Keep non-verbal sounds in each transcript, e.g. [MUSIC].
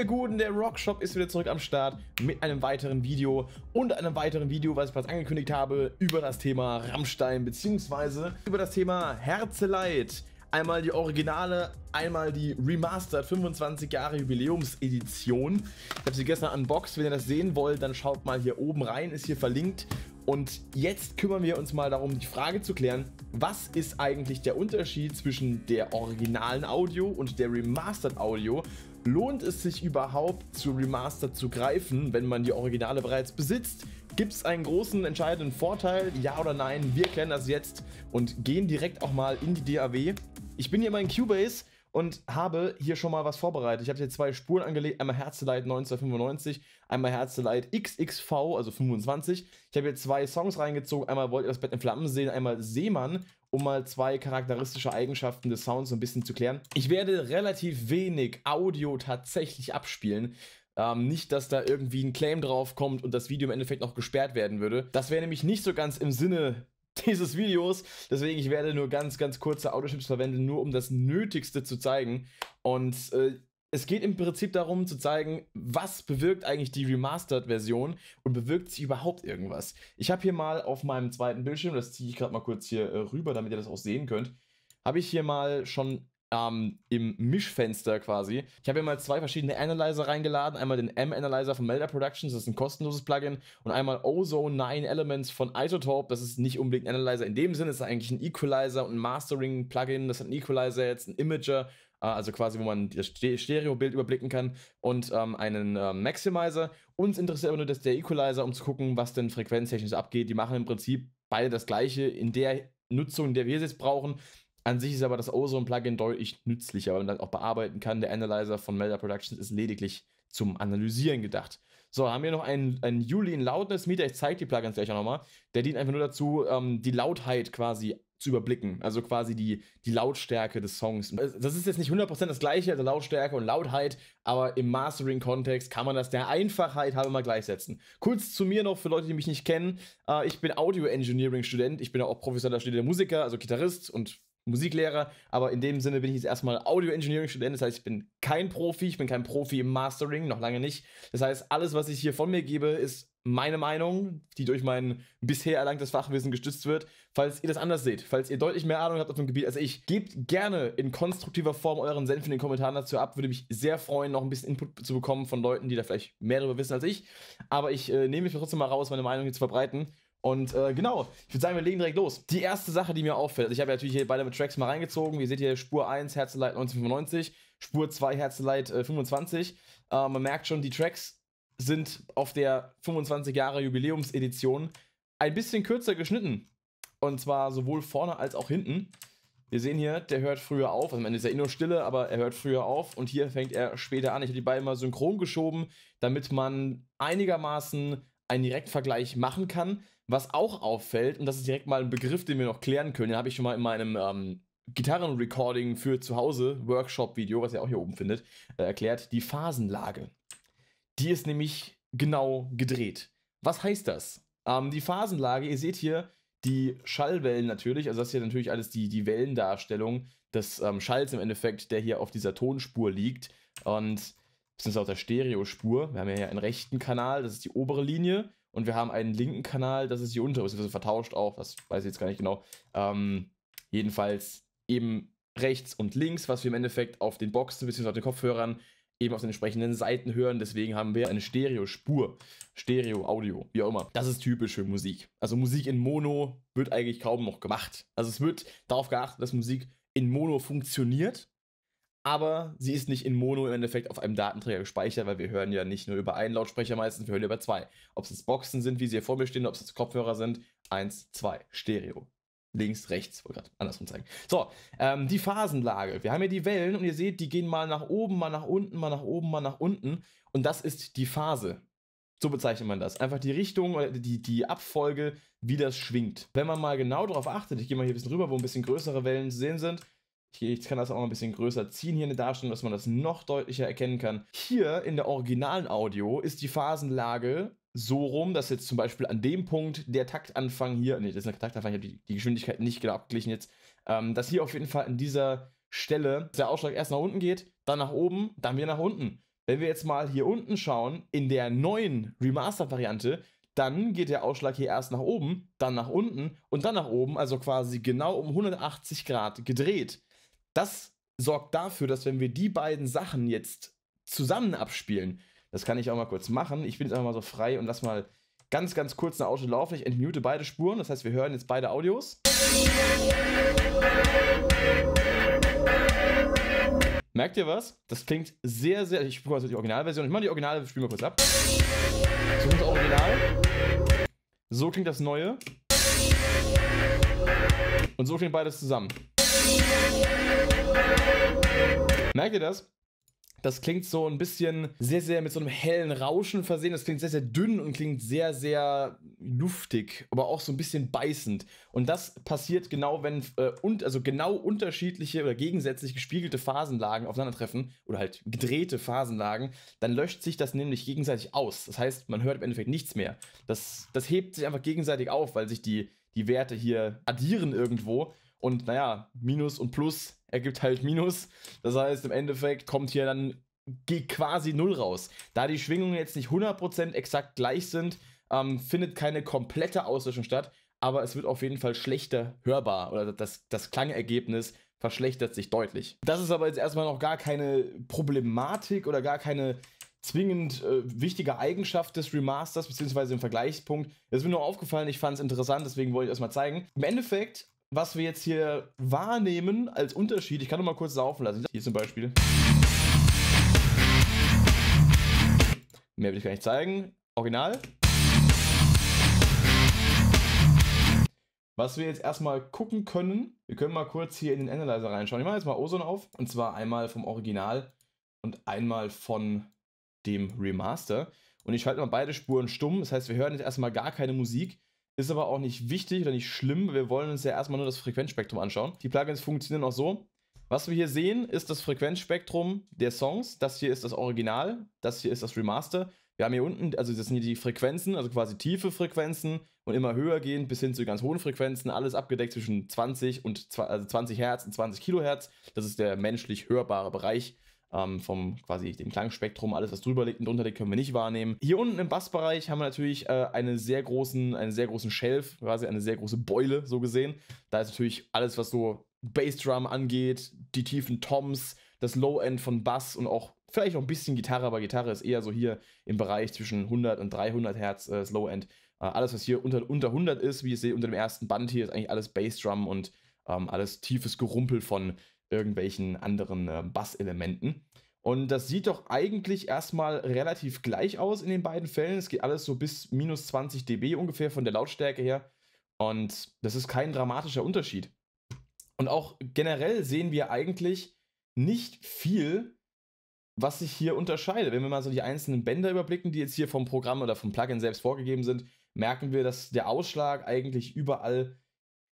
ihr Guten, der Rockshop ist wieder zurück am Start mit einem weiteren Video und einem weiteren Video, was ich bereits angekündigt habe, über das Thema Rammstein bzw. über das Thema Herzeleid. Einmal die originale, einmal die Remastered 25 Jahre Jubiläumsedition. Ich habe sie gestern unboxed. Wenn ihr das sehen wollt, dann schaut mal hier oben rein, ist hier verlinkt. Und jetzt kümmern wir uns mal darum, die Frage zu klären, was ist eigentlich der Unterschied zwischen der originalen Audio und der Remastered Audio Lohnt es sich überhaupt zu Remastered zu greifen, wenn man die Originale bereits besitzt? Gibt es einen großen entscheidenden Vorteil? Ja oder nein? Wir klären das jetzt und gehen direkt auch mal in die DAW. Ich bin hier mal in Cubase und habe hier schon mal was vorbereitet. Ich habe hier zwei Spuren angelegt, einmal Herzeleid 1995, einmal Herzeleid XXV, also 25. Ich habe hier zwei Songs reingezogen, einmal Wollt ihr das Bett in Flammen sehen, einmal Seemann um mal zwei charakteristische Eigenschaften des Sounds so ein bisschen zu klären. Ich werde relativ wenig Audio tatsächlich abspielen. Ähm, nicht, dass da irgendwie ein Claim drauf kommt und das Video im Endeffekt noch gesperrt werden würde. Das wäre nämlich nicht so ganz im Sinne [LAUGHS] dieses Videos. Deswegen, ich werde nur ganz, ganz kurze Autoships verwenden, nur um das Nötigste zu zeigen. Und äh, es geht im Prinzip darum zu zeigen, was bewirkt eigentlich die Remastered-Version und bewirkt sie überhaupt irgendwas. Ich habe hier mal auf meinem zweiten Bildschirm, das ziehe ich gerade mal kurz hier äh, rüber, damit ihr das auch sehen könnt, habe ich hier mal schon ähm, im Mischfenster quasi, ich habe hier mal zwei verschiedene Analyzer reingeladen, einmal den M-Analyzer von Melder Productions, das ist ein kostenloses Plugin, und einmal Ozone 9 Elements von Isotope, das ist nicht unbedingt ein Analyzer in dem Sinne, das ist eigentlich ein Equalizer und ein Mastering-Plugin, das hat einen Equalizer jetzt, einen Imager äh, also quasi, wo man das Stereobild überblicken kann und ähm, einen äh, Maximizer. Uns interessiert aber nur das, der Equalizer, um zu gucken, was denn frequenztechnisch abgeht. Die machen im Prinzip beide das Gleiche in der Nutzung, in der wir es jetzt brauchen. An sich ist aber das Ozone-Plugin deutlich nützlicher, weil man das auch bearbeiten kann. Der Analyzer von Melda Productions ist lediglich zum Analysieren gedacht. So, haben wir noch einen, einen Julian Loudness Meter. Ich zeige die Plugins gleich auch nochmal. Der dient einfach nur dazu, ähm, die Lautheit quasi zu überblicken. Also quasi die, die Lautstärke des Songs. Das ist jetzt nicht 100% das gleiche, also Lautstärke und Lautheit, aber im Mastering-Kontext kann man das der Einfachheit halber mal gleichsetzen. Kurz zu mir noch, für Leute, die mich nicht kennen. Äh, ich bin Audio-Engineering-Student, ich bin auch professioneller Studierender Musiker, also Gitarrist und Musiklehrer, aber in dem Sinne bin ich jetzt erstmal Audio-Engineering-Student, das heißt, ich bin kein Profi, ich bin kein Profi im Mastering, noch lange nicht. Das heißt, alles, was ich hier von mir gebe, ist meine Meinung, die durch mein bisher erlangtes Fachwissen gestützt wird falls ihr das anders seht, falls ihr deutlich mehr Ahnung habt auf dem Gebiet als ich, gebt gerne in konstruktiver Form euren Senf in den Kommentaren dazu ab. Würde mich sehr freuen, noch ein bisschen Input zu bekommen von Leuten, die da vielleicht mehr darüber wissen als ich. Aber ich äh, nehme mich trotzdem mal raus, meine Meinung hier zu verbreiten. Und äh, genau, ich würde sagen, wir legen direkt los. Die erste Sache, die mir auffällt, also ich habe ja natürlich hier beide mit Tracks mal reingezogen. Ihr seht hier Spur 1, Herzeleid 1995, Spur 2, Herzeleid äh, 25. Äh, man merkt schon, die Tracks sind auf der 25 Jahre Jubiläumsedition ein bisschen kürzer geschnitten. Und zwar sowohl vorne als auch hinten. Wir sehen hier, der hört früher auf. Also, am Ende ist er eh nur stille, aber er hört früher auf. Und hier fängt er später an. Ich habe die beiden mal synchron geschoben, damit man einigermaßen einen Direktvergleich machen kann. Was auch auffällt, und das ist direkt mal ein Begriff, den wir noch klären können, den habe ich schon mal in meinem ähm, Gitarrenrecording für zu Hause, Workshop-Video, was ihr auch hier oben findet, äh, erklärt, die Phasenlage. Die ist nämlich genau gedreht. Was heißt das? Ähm, die Phasenlage, ihr seht hier, die Schallwellen natürlich, also das ist hier natürlich alles die, die Wellendarstellung des ähm, Schalls im Endeffekt, der hier auf dieser Tonspur liegt und beziehungsweise auf der Stereospur. Wir haben ja hier einen rechten Kanal, das ist die obere Linie und wir haben einen linken Kanal, das ist die untere, beziehungsweise vertauscht auch, das weiß ich jetzt gar nicht genau. Ähm, jedenfalls eben rechts und links, was wir im Endeffekt auf den Boxen bzw. auf den Kopfhörern eben auf den entsprechenden Seiten hören. Deswegen haben wir eine Stereospur, Stereo-Audio, wie auch immer. Das ist typisch für Musik. Also Musik in Mono wird eigentlich kaum noch gemacht. Also es wird darauf geachtet, dass Musik in Mono funktioniert, aber sie ist nicht in Mono im Endeffekt auf einem Datenträger gespeichert, weil wir hören ja nicht nur über einen Lautsprecher meistens, wir hören über zwei. Ob es jetzt Boxen sind, wie sie hier vor mir stehen, ob es jetzt Kopfhörer sind, eins, zwei, Stereo links, rechts, wollte gerade andersrum zeigen. So, ähm, die Phasenlage. Wir haben hier die Wellen und ihr seht, die gehen mal nach oben, mal nach unten, mal nach oben, mal nach unten. Und das ist die Phase. So bezeichnet man das. Einfach die Richtung, die, die Abfolge, wie das schwingt. Wenn man mal genau darauf achtet, ich gehe mal hier ein bisschen rüber, wo ein bisschen größere Wellen zu sehen sind. Ich, ich kann das auch mal ein bisschen größer ziehen hier in der Darstellung, dass man das noch deutlicher erkennen kann. Hier in der originalen Audio ist die Phasenlage so rum, dass jetzt zum Beispiel an dem Punkt der Taktanfang hier, nee, das ist ein Taktanfang, ich habe die, die, Geschwindigkeit nicht genau abgeglichen jetzt, ähm, dass hier auf jeden Fall an dieser Stelle der Ausschlag erst nach unten geht, dann nach oben, dann wieder nach unten. Wenn wir jetzt mal hier unten schauen, in der neuen Remastered-Variante, dann geht der Ausschlag hier erst nach oben, dann nach unten und dann nach oben, also quasi genau um 180 Grad gedreht. Das sorgt dafür, dass wenn wir die beiden Sachen jetzt zusammen abspielen, das kann ich auch mal kurz machen. Ich bin jetzt einfach mal so frei und lass mal ganz, ganz kurz eine Auto laufen. Ich entmute beide Spuren. Das heißt, wir hören jetzt beide Audios. Merkt ihr was? Das klingt sehr, sehr. Ich spüre also die Originalversion. Ich mache die Originale, spielen wir kurz ab. So klingt das Original. So klingt das Neue. Und so klingt beides zusammen. Merkt ihr das? Das klingt so ein bisschen sehr, sehr mit so einem hellen Rauschen versehen. Das klingt sehr, sehr dünn und klingt sehr, sehr luftig, aber auch so ein bisschen beißend. Und das passiert genau, wenn äh, und also genau unterschiedliche oder gegensätzlich gespiegelte Phasenlagen aufeinandertreffen oder halt gedrehte Phasenlagen, dann löscht sich das nämlich gegenseitig aus. Das heißt, man hört im Endeffekt nichts mehr. Das, das hebt sich einfach gegenseitig auf, weil sich die, die Werte hier addieren irgendwo. Und naja, Minus und Plus ergibt halt Minus. Das heißt, im Endeffekt kommt hier dann quasi Null raus. Da die Schwingungen jetzt nicht 100% exakt gleich sind, ähm, findet keine komplette Auslöschung statt, aber es wird auf jeden Fall schlechter hörbar oder das, das Klangergebnis verschlechtert sich deutlich. Das ist aber jetzt erstmal noch gar keine Problematik oder gar keine zwingend äh, wichtige Eigenschaft des Remasters, beziehungsweise im Vergleichspunkt. Es ist mir nur aufgefallen, ich fand es interessant, deswegen wollte ich erstmal zeigen. Im Endeffekt was wir jetzt hier wahrnehmen als Unterschied, ich kann noch mal kurz laufen lassen. Hier zum Beispiel. Mehr will ich gar nicht zeigen. Original. Was wir jetzt erstmal gucken können, wir können mal kurz hier in den Analyzer reinschauen. Ich mache jetzt mal Ozone auf. Und zwar einmal vom Original und einmal von dem Remaster. Und ich schalte mal beide Spuren stumm. Das heißt, wir hören jetzt erstmal gar keine Musik ist aber auch nicht wichtig oder nicht schlimm. Wir wollen uns ja erstmal nur das Frequenzspektrum anschauen. Die Plugins funktionieren auch so. Was wir hier sehen, ist das Frequenzspektrum der Songs. Das hier ist das Original, das hier ist das Remaster. Wir haben hier unten, also das sind hier die Frequenzen, also quasi tiefe Frequenzen und immer höher gehen bis hin zu ganz hohen Frequenzen. Alles abgedeckt zwischen 20 und also 20 Hertz und 20 Kilohertz. Das ist der menschlich hörbare Bereich ähm, vom quasi dem Klangspektrum, alles was drüber liegt und drunter liegt, können wir nicht wahrnehmen. Hier unten im Bassbereich haben wir natürlich äh, einen sehr großen, einen sehr großen Shelf, quasi eine sehr große Beule, so gesehen. Da ist natürlich alles, was so Bassdrum angeht, die tiefen Toms, das Low-End von Bass und auch vielleicht noch ein bisschen Gitarre, aber Gitarre ist eher so hier im Bereich zwischen 100 und 300 Hertz äh, das Low-End. Äh, alles, was hier unter, unter 100 ist, wie ihr seht, unter dem ersten Band hier, ist eigentlich alles Bassdrum und ähm, alles tiefes Gerumpel von irgendwelchen anderen äh, Basselementen. Und das sieht doch eigentlich erstmal relativ gleich aus in den beiden Fällen. Es geht alles so bis minus 20 dB ungefähr von der Lautstärke her. Und das ist kein dramatischer Unterschied. Und auch generell sehen wir eigentlich nicht viel, was sich hier unterscheidet. Wenn wir mal so die einzelnen Bänder überblicken, die jetzt hier vom Programm oder vom Plugin selbst vorgegeben sind, merken wir, dass der Ausschlag eigentlich überall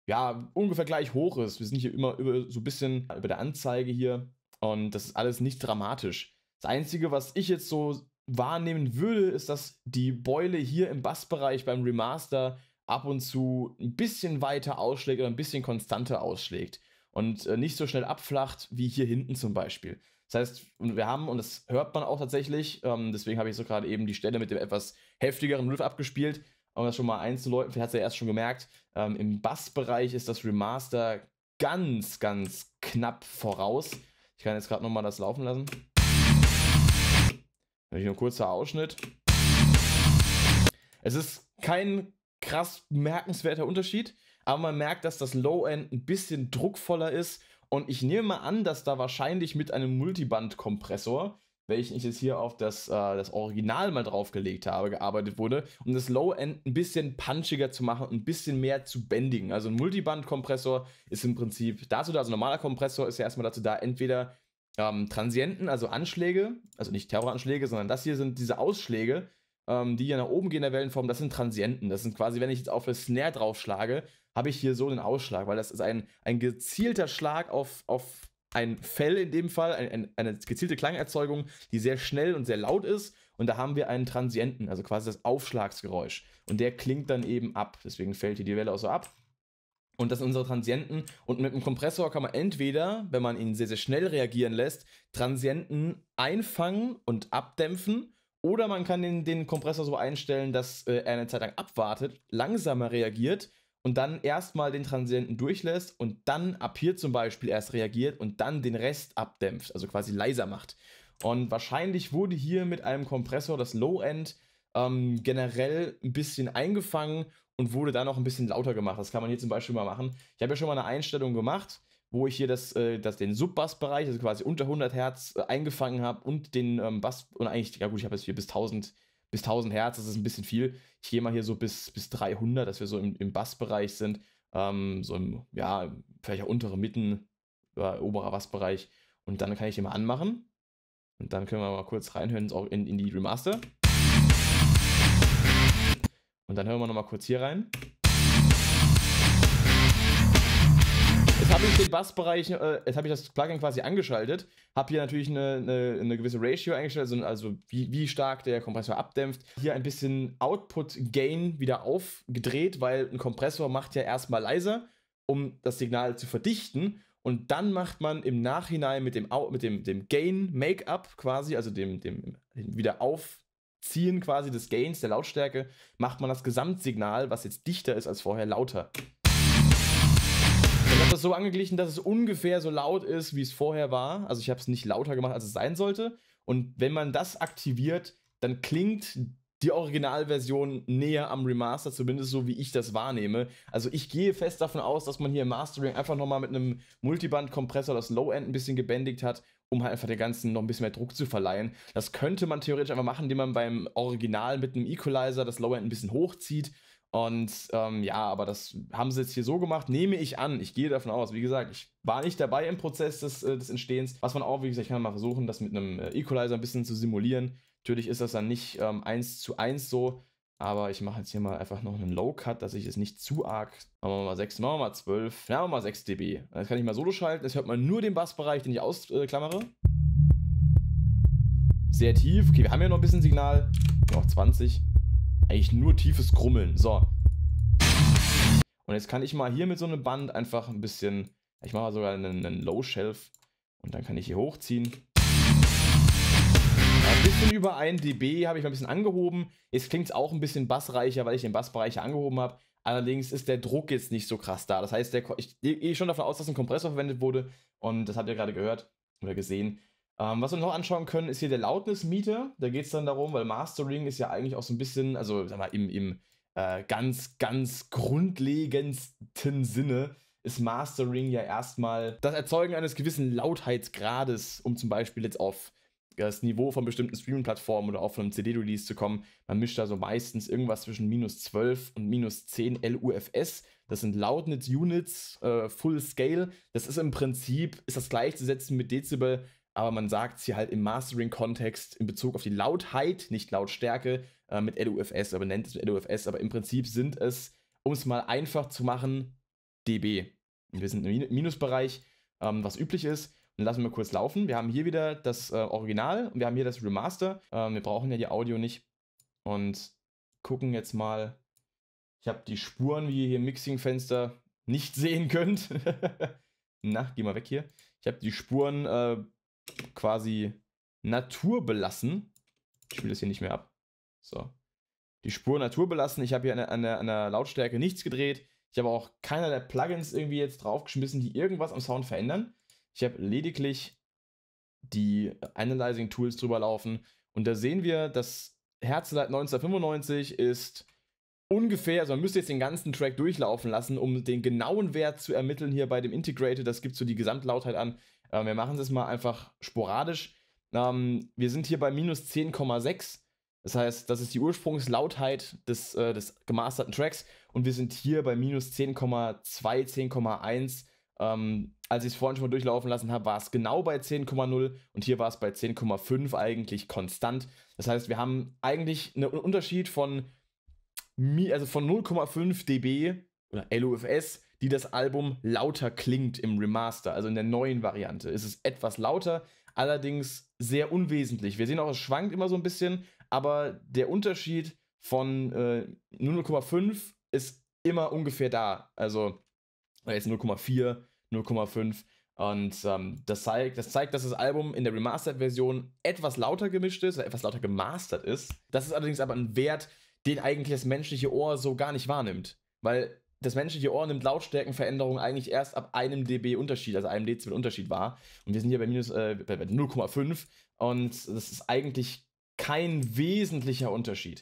ja, ungefähr gleich hoch ist. Wir sind hier immer über, so ein bisschen über der Anzeige hier und das ist alles nicht dramatisch. Das Einzige, was ich jetzt so wahrnehmen würde, ist, dass die Beule hier im Bassbereich beim Remaster ab und zu ein bisschen weiter ausschlägt oder ein bisschen konstanter ausschlägt und äh, nicht so schnell abflacht wie hier hinten zum Beispiel. Das heißt, wir haben, und das hört man auch tatsächlich, ähm, deswegen habe ich so gerade eben die Stelle mit dem etwas heftigeren Riff abgespielt, um das schon mal einzuläuten, vielleicht hat es ja erst schon gemerkt, ähm, im Bassbereich ist das Remaster ganz, ganz knapp voraus. Ich kann jetzt gerade nochmal das laufen lassen. Hier nur ein kurzer Ausschnitt. Es ist kein krass merkenswerter Unterschied, aber man merkt, dass das Low-End ein bisschen druckvoller ist. Und ich nehme mal an, dass da wahrscheinlich mit einem Multiband-Kompressor welchen ich jetzt hier auf das, äh, das Original mal draufgelegt habe, gearbeitet wurde, um das Low-End ein bisschen punchiger zu machen und ein bisschen mehr zu bändigen. Also ein Multiband-Kompressor ist im Prinzip dazu da, also ein normaler Kompressor ist ja erstmal dazu da, entweder ähm, Transienten, also Anschläge, also nicht Terroranschläge, sondern das hier sind diese Ausschläge, ähm, die hier nach oben gehen in der Wellenform, das sind Transienten. Das sind quasi, wenn ich jetzt auf das Snare draufschlage, habe ich hier so einen Ausschlag, weil das ist ein, ein gezielter Schlag auf, auf ein Fell in dem Fall, ein, ein, eine gezielte Klangerzeugung, die sehr schnell und sehr laut ist. Und da haben wir einen Transienten, also quasi das Aufschlagsgeräusch. Und der klingt dann eben ab. Deswegen fällt hier die Welle auch so ab. Und das sind unsere Transienten. Und mit einem Kompressor kann man entweder, wenn man ihn sehr, sehr schnell reagieren lässt, Transienten einfangen und abdämpfen. Oder man kann den, den Kompressor so einstellen, dass äh, er eine Zeit lang abwartet, langsamer reagiert und dann erstmal den Transienten durchlässt und dann ab hier zum Beispiel erst reagiert und dann den Rest abdämpft, also quasi leiser macht. Und wahrscheinlich wurde hier mit einem Kompressor das Low-End ähm, generell ein bisschen eingefangen und wurde dann noch ein bisschen lauter gemacht. Das kann man hier zum Beispiel mal machen. Ich habe ja schon mal eine Einstellung gemacht, wo ich hier das, äh, das den Sub-Bass-Bereich, also quasi unter 100 Hertz, äh, eingefangen habe und den ähm, Bass, und eigentlich, ja gut, ich habe jetzt hier bis 1000 bis 1000 Hertz, das ist ein bisschen viel. Ich gehe mal hier so bis, bis 300, dass wir so im, im Bassbereich sind, ähm, so im, ja, vielleicht auch untere Mitten, äh, oberer Bassbereich. Und dann kann ich den mal anmachen. Und dann können wir mal kurz reinhören in, in die Remaster. Und dann hören wir nochmal kurz hier rein. jetzt habe ich den Bassbereich, äh, jetzt habe ich das Plugin quasi angeschaltet, habe hier natürlich eine, eine, eine, gewisse Ratio eingestellt, also, also wie, wie, stark der Kompressor abdämpft. Hier ein bisschen Output-Gain wieder aufgedreht, weil ein Kompressor macht ja erstmal leiser, um das Signal zu verdichten. Und dann macht man im Nachhinein mit dem, mit dem, dem Gain-Make-up quasi, also dem, dem wieder auf, quasi des Gains, der Lautstärke, macht man das Gesamtsignal, was jetzt dichter ist als vorher, lauter habe das so angeglichen, dass es ungefähr so laut ist, wie es vorher war. Also ich habe es nicht lauter gemacht, als es sein sollte. Und wenn man das aktiviert, dann klingt die Originalversion näher am Remaster, zumindest so wie ich das wahrnehme. Also ich gehe fest davon aus, dass man hier im Mastering einfach nochmal mit einem Multiband-Kompressor das Low-End ein bisschen gebändigt hat, um halt einfach der ganzen noch ein bisschen mehr Druck zu verleihen. Das könnte man theoretisch einfach machen, indem man beim Original mit einem Equalizer das Low-End ein bisschen hochzieht und ähm, ja, aber das haben sie jetzt hier so gemacht, nehme ich an. Ich gehe davon aus. Wie gesagt, ich war nicht dabei im Prozess des, äh, des Entstehens. Was man auch, wie gesagt, ich kann mal versuchen, das mit einem äh, Equalizer ein bisschen zu simulieren. Natürlich ist das dann nicht ähm, 1 zu 1 so, aber ich mache jetzt hier mal einfach noch einen Low-Cut, dass ich es nicht zu arg. Machen wir mal 6, machen wir mal 12, machen wir mal 6 dB. Das kann ich mal solo schalten. Jetzt hört man nur den Bassbereich, den ich ausklammere. Äh, Sehr tief. Okay, wir haben ja noch ein bisschen Signal. Noch 20. Eigentlich nur tiefes Krummeln. So. Und jetzt kann ich mal hier mit so einem Band einfach ein bisschen, ich mache sogar einen, einen Low Shelf und dann kann ich hier hochziehen. Ein bisschen über 1 dB habe ich mal ein bisschen angehoben. Jetzt klingt es auch ein bisschen bassreicher, weil ich den Bassbereich angehoben habe. Allerdings ist der Druck jetzt nicht so krass da. Das heißt, der, ich gehe eh schon davon aus, dass ein Kompressor verwendet wurde. Und das habt ihr gerade gehört oder gesehen. Ähm, was wir noch anschauen können, ist hier der Loudness-Meter. Da geht es dann darum, weil Mastering ist ja eigentlich auch so ein bisschen, also sag mal, im, im äh, ganz, ganz grundlegendsten Sinne ist Mastering ja erstmal das Erzeugen eines gewissen Lautheitsgrades, um zum Beispiel jetzt auf das Niveau von bestimmten Streaming-Plattformen oder auch von einem CD-Release zu kommen. Man mischt da so meistens irgendwas zwischen minus 12 und minus 10 LUFS. Das sind Loudness Units, äh, Full Scale. Das ist im Prinzip, ist das gleichzusetzen mit Dezibel, aber man sagt sie halt im Mastering-Kontext in Bezug auf die Lautheit, nicht Lautstärke, äh, mit LUFS, aber nennt es LUFS, aber im Prinzip sind es, um es mal einfach zu machen, dB. Wir sind im Minusbereich, ähm, was üblich ist. Und lassen wir mal kurz laufen. Wir haben hier wieder das äh, Original und wir haben hier das Remaster. Ähm, wir brauchen ja die Audio nicht. Und gucken jetzt mal. Ich habe die Spuren, wie ihr hier im Mixing-Fenster nicht sehen könnt. [LAUGHS] Na, geh mal weg hier. Ich habe die Spuren äh, quasi naturbelassen. Ich spiele das hier nicht mehr ab. So. Die Spur naturbelassen. Ich habe hier an der, an, der, an der Lautstärke nichts gedreht. Ich habe auch keiner der Plugins irgendwie jetzt draufgeschmissen, die irgendwas am Sound verändern. Ich habe lediglich die Analyzing Tools drüber laufen. Und da sehen wir, das Herzleit 1995 ist ungefähr, also man müsste jetzt den ganzen Track durchlaufen lassen, um den genauen Wert zu ermitteln hier bei dem Integrated. Das gibt so die Gesamtlautheit an. Äh, wir machen es mal einfach sporadisch. Ähm, wir sind hier bei minus 10,6. Das heißt, das ist die Ursprungslautheit des, äh, des gemasterten Tracks und wir sind hier bei minus 10,2, 10,1. Ähm, als ich es vorhin schon mal durchlaufen lassen habe, war es genau bei 10,0 und hier war es bei 10,5 eigentlich konstant. Das heißt, wir haben eigentlich einen Unterschied von, also von 0,5 dB oder LUFS die das Album lauter klingt im Remaster, also in der neuen Variante. Ist es etwas lauter, allerdings sehr unwesentlich. Wir sehen auch, es schwankt immer so ein bisschen, aber der Unterschied von äh, 0,5 ist immer ungefähr da. Also äh, jetzt 0,4, 0,5. Und ähm, das, zeigt, das zeigt, dass das Album in der Remastered-Version etwas lauter gemischt ist, etwas lauter gemastert ist. Das ist allerdings aber ein Wert, den eigentlich das menschliche Ohr so gar nicht wahrnimmt. Weil das menschliche Ohr nimmt Lautstärkenveränderungen eigentlich erst ab einem dB Unterschied, also einem Dezibel Unterschied wahr. Und wir sind hier bei minus äh, bei 0,5 und das ist eigentlich kein wesentlicher Unterschied.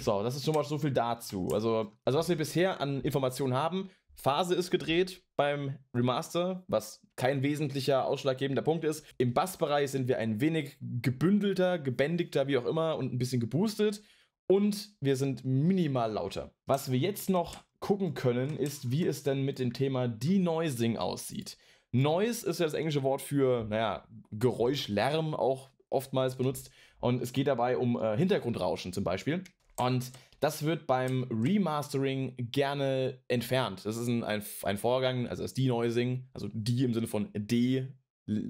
So, das ist schon mal so viel dazu. Also, also was wir bisher an Informationen haben, Phase ist gedreht beim Remaster, was kein wesentlicher ausschlaggebender Punkt ist. Im Bassbereich sind wir ein wenig gebündelter, gebändigter, wie auch immer und ein bisschen geboostet und wir sind minimal lauter. Was wir jetzt noch gucken können, ist, wie es denn mit dem Thema Denoising aussieht. Noise ist ja das englische Wort für, naja, Geräusch, Lärm auch oftmals benutzt. Und es geht dabei um äh, Hintergrundrauschen zum Beispiel. Und das wird beim Remastering gerne entfernt. Das ist ein, ein, ein Vorgang, also das Denoising, also D im Sinne von D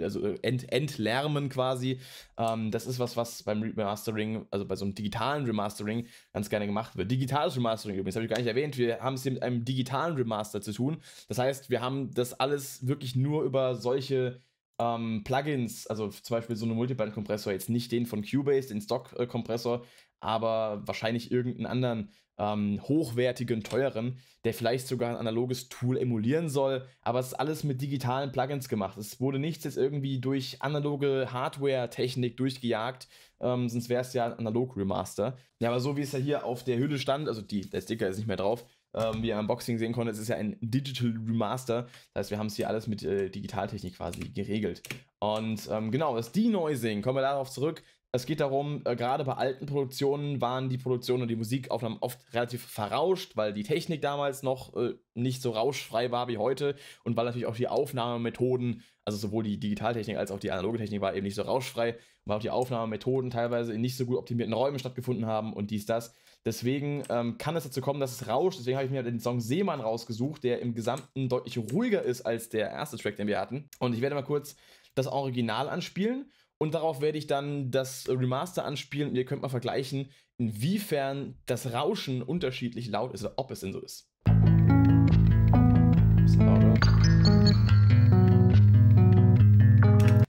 also äh, ent, entlärmen quasi. Ähm, das ist was, was beim Remastering, also bei so einem digitalen Remastering ganz gerne gemacht wird. Digitales Remastering übrigens, habe ich gar nicht erwähnt. Wir haben es hier mit einem digitalen Remaster zu tun. Das heißt, wir haben das alles wirklich nur über solche ähm, Plugins, also zum Beispiel so einen Multiband-Kompressor, jetzt nicht den von Cubase, den Stock-Kompressor, äh, aber wahrscheinlich irgendeinen anderen ähm, hochwertigen, teuren, der vielleicht sogar ein analoges Tool emulieren soll. Aber es ist alles mit digitalen Plugins gemacht. Es wurde nichts jetzt irgendwie durch analoge Hardware-Technik durchgejagt, ähm, sonst wäre es ja ein Analog-Remaster. Ja, aber so wie es ja hier auf der Hülle stand, also die, der Sticker ist nicht mehr drauf, ähm, wie ihr am Boxing sehen konntet, es ist ja ein Digital Remaster. Das heißt, wir haben es hier alles mit äh, Digitaltechnik quasi geregelt. Und ähm, genau, das De-Noising, kommen wir darauf zurück, es geht darum, äh, gerade bei alten Produktionen waren die Produktionen und die Musikaufnahmen oft relativ verrauscht, weil die Technik damals noch äh, nicht so rauschfrei war wie heute und weil natürlich auch die Aufnahmemethoden, also sowohl die Digitaltechnik als auch die analoge Technik war eben nicht so rauschfrei, und weil auch die Aufnahmemethoden teilweise in nicht so gut optimierten Räumen stattgefunden haben und dies, das. Deswegen ähm, kann es dazu kommen, dass es rauscht. Deswegen habe ich mir den Song Seemann rausgesucht, der im Gesamten deutlich ruhiger ist als der erste Track, den wir hatten. Und ich werde mal kurz das Original anspielen und darauf werde ich dann das Remaster anspielen und ihr könnt mal vergleichen, inwiefern das Rauschen unterschiedlich laut ist oder ob es denn so ist.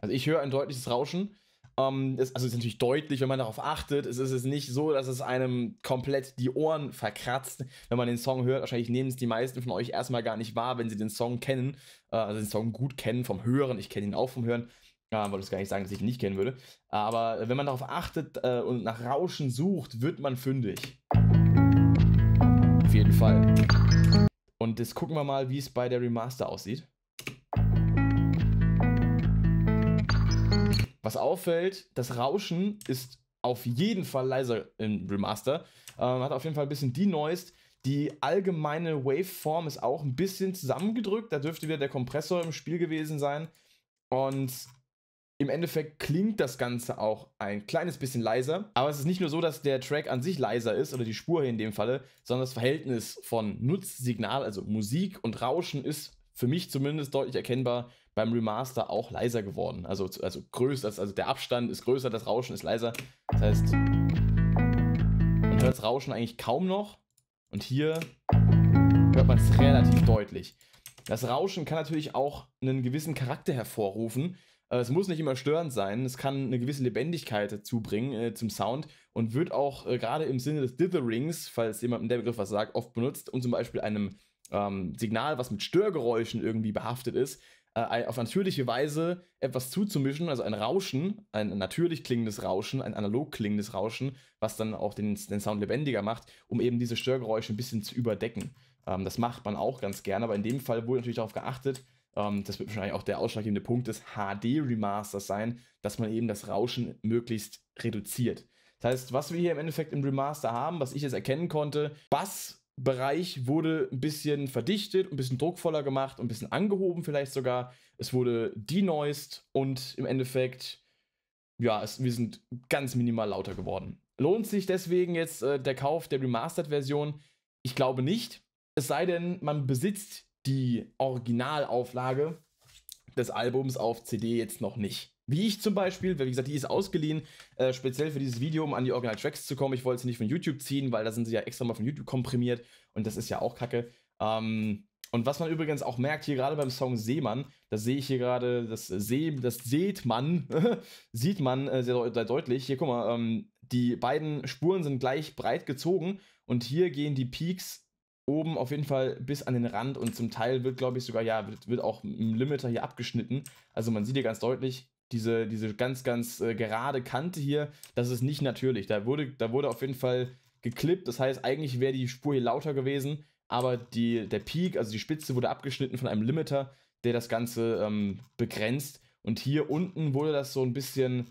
Also ich höre ein deutliches Rauschen. Um, ähm, es, also es ist natürlich deutlich, wenn man darauf achtet. Es ist es nicht so, dass es einem komplett die Ohren verkratzt, wenn man den Song hört. Wahrscheinlich nehmen es die meisten von euch erstmal gar nicht wahr, wenn sie den Song kennen, äh, also den Song gut kennen vom Hören. Ich kenne ihn auch vom Hören. Ja, wollte es gar nicht sagen, dass ich ihn nicht kennen würde. Aber wenn man darauf achtet äh, und nach Rauschen sucht, wird man fündig. Auf jeden Fall. Und jetzt gucken wir mal, wie es bei der Remaster aussieht. Was auffällt, das Rauschen ist auf jeden Fall leiser im Remaster. Ähm, hat auf jeden Fall ein bisschen die Noise. Die allgemeine Waveform ist auch ein bisschen zusammengedrückt. Da dürfte wieder der Kompressor im Spiel gewesen sein. Und im Endeffekt klingt das Ganze auch ein kleines bisschen leiser, aber es ist nicht nur so, dass der Track an sich leiser ist oder die Spur hier in dem Falle, sondern das Verhältnis von Nutzsignal, also Musik und Rauschen ist für mich zumindest deutlich erkennbar beim Remaster auch leiser geworden. Also, also größer, also, also der Abstand ist größer, das Rauschen ist leiser. Das heißt, man hört das Rauschen eigentlich kaum noch und hier hört man es relativ deutlich. Das Rauschen kann natürlich auch einen gewissen Charakter hervorrufen, äh, es muss nicht immer störend sein, es kann eine gewisse Lebendigkeit dazu bringen äh, zum Sound und wird auch äh, gerade im Sinne des Ditherings, falls jemandem der Begriff was sagt, oft benutzt, um zum Beispiel einem ähm, Signal, was mit Störgeräuschen irgendwie behaftet ist, äh, auf natürliche Weise etwas zuzumischen, also ein Rauschen, ein natürlich klingendes Rauschen, ein analog klingendes Rauschen, was dann auch den, den Sound lebendiger macht, um eben diese Störgeräusche ein bisschen zu überdecken. Ähm, das macht man auch ganz gerne, aber in dem Fall wurde natürlich darauf geachtet, ähm, das wird wahrscheinlich auch der ausschlaggebende Punkt des HD-Remasters sein, dass man eben das Rauschen möglichst reduziert. Das heißt, was wir hier im Endeffekt im Remaster haben, was ich jetzt erkennen konnte, Bass Bereich wurde ein bisschen verdichtet, ein bisschen druckvoller gemacht, ein bisschen angehoben vielleicht sogar. Es wurde denoised und im Endeffekt, ja, es, wir sind ganz minimal lauter geworden. Lohnt sich deswegen jetzt äh, der Kauf der Remastered-Version? Ich glaube nicht. Es sei denn, man besitzt die Originalauflage des Albums auf CD jetzt noch nicht. Wie ich zum Beispiel, weil wie gesagt, die ist ausgeliehen, äh, speziell für dieses Video, um an die Original-Tracks zu kommen. Ich wollte sie nicht von YouTube ziehen, weil da sind sie ja extra mal von YouTube komprimiert und das ist ja auch kacke. Ähm, und was man übrigens auch merkt, hier gerade beim Song Seemann, das sehe ich hier gerade, das, See, das seht man, [LAUGHS] sieht man äh, sehr, sehr, deutlich. Hier, guck mal, ähm, die beiden Spuren sind gleich breit gezogen und hier gehen die Peaks oben auf jeden Fall bis an den Rand und zum Teil wird, glaube ich, sogar, ja, wird, wird, auch im Limiter hier abgeschnitten. Also man sieht hier ganz deutlich, diese, diese ganz, ganz äh, gerade Kante hier, das ist nicht natürlich. Da wurde, da wurde auf jeden Fall geklippt. Das heißt, eigentlich wäre die Spur hier lauter gewesen, aber die, der Peak, also die Spitze, wurde abgeschnitten von einem Limiter, der das Ganze ähm, begrenzt. Und hier unten wurde das so ein bisschen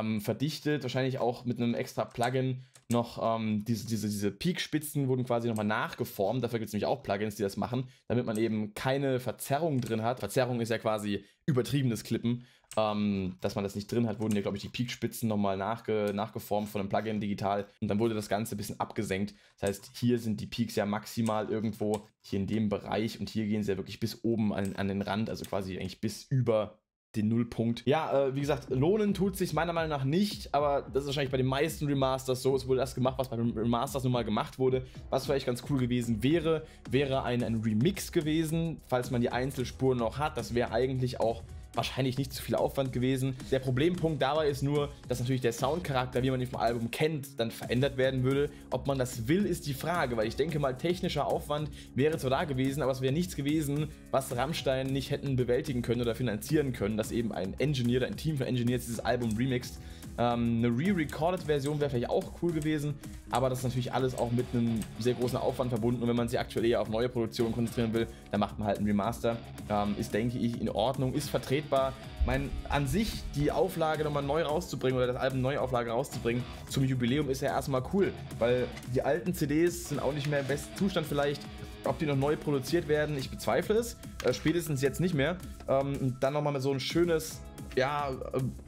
ähm, verdichtet, wahrscheinlich auch mit einem extra Plugin noch ähm, diese, diese, diese Peak-Spitzen wurden quasi nochmal nachgeformt. Dafür gibt es nämlich auch Plugins, die das machen, damit man eben keine Verzerrung drin hat. Verzerrung ist ja quasi übertriebenes Klippen. Ähm, dass man das nicht drin hat, wurden ja, glaube ich, die Peak-Spitzen nochmal nachge nachgeformt von einem Plugin digital und dann wurde das Ganze ein bisschen abgesenkt. Das heißt, hier sind die Peaks ja maximal irgendwo hier in dem Bereich und hier gehen sie ja wirklich bis oben an, an den Rand, also quasi eigentlich bis über den Nullpunkt. Ja, äh, wie gesagt, lohnen tut sich meiner Meinung nach nicht, aber das ist wahrscheinlich bei den meisten Remasters so. Es wurde das gemacht, was bei Remasters nun mal gemacht wurde. Was vielleicht ganz cool gewesen wäre, wäre ein, ein Remix gewesen, falls man die Einzelspuren noch hat. Das wäre eigentlich auch wahrscheinlich nicht zu viel Aufwand gewesen. Der Problempunkt dabei ist nur, dass natürlich der Soundcharakter, wie man ihn vom Album kennt, dann verändert werden würde. Ob man das will, ist die Frage, weil ich denke mal, technischer Aufwand wäre zwar da gewesen, aber es wäre nichts gewesen, was Rammstein nicht hätten bewältigen können oder finanzieren können, dass eben ein Engineer ein Team von Engineers dieses Album remixt. Ähm, eine Re-Recorded-Version wäre vielleicht auch cool gewesen, aber das ist natürlich alles auch mit einem sehr großen Aufwand verbunden und wenn man sich aktuell eher auf neue Produktionen konzentrieren will, dann macht man halt einen Remaster. Ähm, ist, denke ich, in Ordnung, ist vertretbar. Mein, an sich die Auflage nochmal neu rauszubringen oder das Album Neuauflage rauszubringen zum Jubiläum ist ja erstmal cool, weil die alten CDs sind auch nicht mehr im besten Zustand vielleicht. Ob die noch neu produziert werden, ich bezweifle es. Äh, spätestens jetzt nicht mehr. Ähm, dann nochmal so ein schönes ja, äh,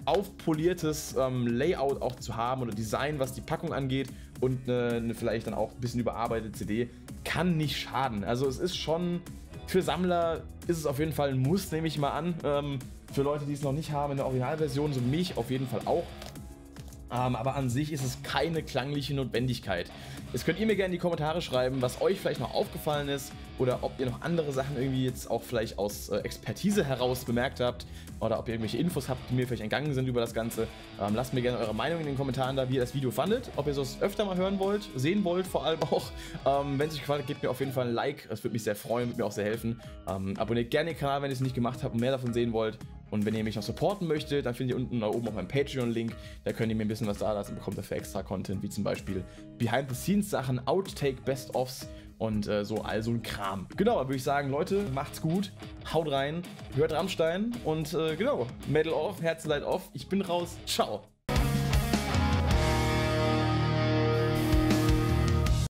aufpoliertes ähm, Layout auch zu haben oder Design, was die Packung angeht und eine, eine vielleicht dann auch ein bisschen überarbeitete CD, kann nicht schaden. Also es ist schon, für Sammler ist es auf jeden Fall ein Muss, nehme ich mal an. Ähm, für Leute, die es noch nicht haben in der Originalversion, so mich auf jeden Fall auch. Ähm, aber an sich ist es keine klangliche Notwendigkeit. Das könnt ihr mir gerne in die Kommentare schreiben, was euch vielleicht noch aufgefallen ist oder ob ihr noch andere Sachen irgendwie jetzt auch vielleicht aus äh, Expertise heraus bemerkt habt oder ob ihr irgendwelche Infos habt, die mir vielleicht entgangen sind über das Ganze. Ähm, lasst mir gerne eure Meinung in den Kommentaren da, wie ihr das Video fandet, ob ihr es öfter mal hören wollt, sehen wollt vor allem auch. Ähm, wenn es euch gefallen hat, gebt mir auf jeden Fall ein Like, das würde mich sehr freuen, würde mir auch sehr helfen. abonniert gerne den Kanal, wenn ihr es nicht gemacht habt und mehr davon sehen wollt. Und wenn ihr mich noch supporten möchtet, dann findet ihr unten nach oben auch meinen Patreon-Link. Da könnt ihr mir ein bisschen was da lassen und bekommt dafür extra Content, wie zum Beispiel Behind-the-Scenes-Sachen, Outtake, Best-Offs und äh, so all so ein Kram. Genau, dann würde ich sagen, Leute, macht's gut, haut rein, hört Rammstein und äh, genau, Metal off, Herzen off, ich bin raus, ciao.